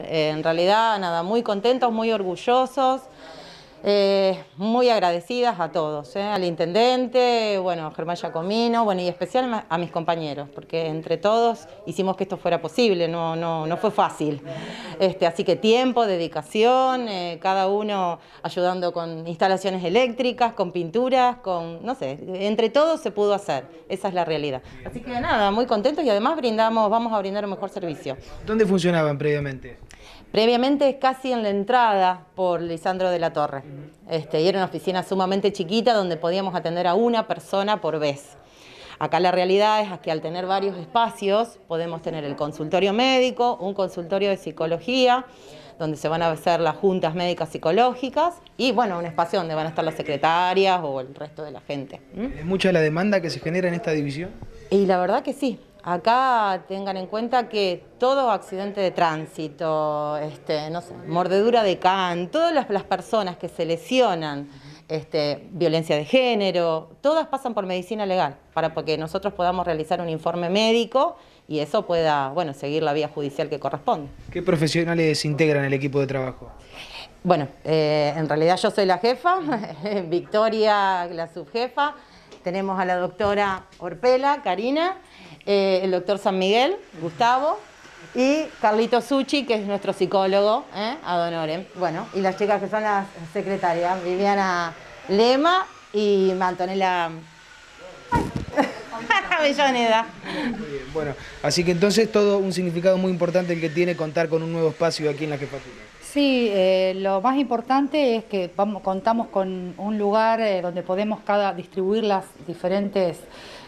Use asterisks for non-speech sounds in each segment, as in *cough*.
Eh, en realidad, nada, muy contentos, muy orgullosos, eh, muy agradecidas a todos, eh, al intendente, bueno, a Germán Yacomino, bueno, y especial a mis compañeros, porque entre todos hicimos que esto fuera posible, no, no, no fue fácil. Este, así que tiempo, dedicación, cada uno ayudando con instalaciones eléctricas, con pinturas, con, no sé, entre todos se pudo hacer, esa es la realidad. Así que nada, muy contentos y además brindamos, vamos a brindar un mejor servicio. ¿Dónde funcionaban previamente? Previamente es casi en la entrada por Lisandro de la Torre. Este, y era una oficina sumamente chiquita donde podíamos atender a una persona por vez. Acá la realidad es que al tener varios espacios podemos tener el consultorio médico, un consultorio de psicología, donde se van a hacer las juntas médicas psicológicas y bueno, un espacio donde van a estar las secretarias o el resto de la gente. ¿Mm? ¿Es mucha la demanda que se genera en esta división? Y la verdad que sí, Acá tengan en cuenta que todo accidente de tránsito, este, mordedura de can, todas las, personas que se lesionan, este, violencia de género, todas pasan por medicina legal para que nosotros podamos realizar un informe médico y eso pueda, bueno, seguir la vía judicial que corresponde. ¿Qué profesionales integran el equipo de trabajo? Bueno, eh, en realidad yo soy la jefa, *laughs* Victoria la subjefa, tenemos a la doctora Orpela, Karina, eh, el doctor San Miguel, Gustavo, y Carlito Suchi, que es nuestro psicólogo, ¿eh? Adonore. Bueno, y las chicas que son las secretarias, Viviana Lema y Mantonela. Avellaneda. Muy bien, bueno, así que entonces todo un significado muy importante el que tiene contar con un nuevo espacio aquí en la jefatura. Sí, eh, lo más importante es que contamos con un lugar eh, donde podemos cada, distribuir las diferentes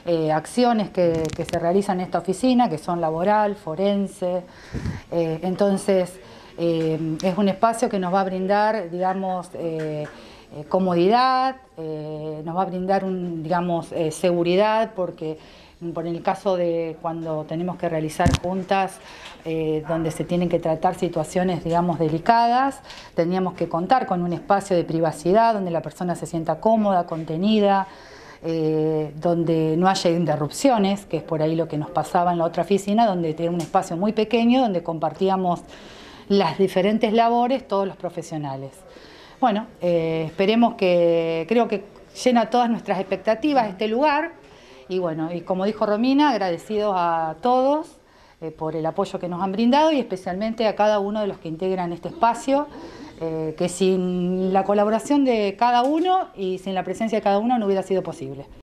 eh, acciones que, que, se realizan en esta oficina, que son laboral, forense. entonces, es un espacio que nos va a brindar, digamos, eh, comodidad, eh, nos va a brindar digamos, eh, seguridad porque mm, por el caso de cuando tenemos que realizar juntas donde se tienen que tratar situaciones, digamos, delicadas, teníamos que contar con un espacio de privacidad donde la persona se sienta cómoda, contenida, donde no haya interrupciones, que es por ahí lo que nos pasaba en la otra oficina, donde tenía un espacio muy pequeño donde compartíamos las diferentes labores todos los profesionales. Bueno, eh, esperemos que, creo que llena todas nuestras expectativas este lugar. Y bueno, y como dijo Romina, agradecidos a todos eh, por el apoyo que nos han brindado y especialmente a cada uno de los que integran este espacio, eh, que sin la colaboración de cada uno y sin la presencia de cada uno no hubiera sido posible.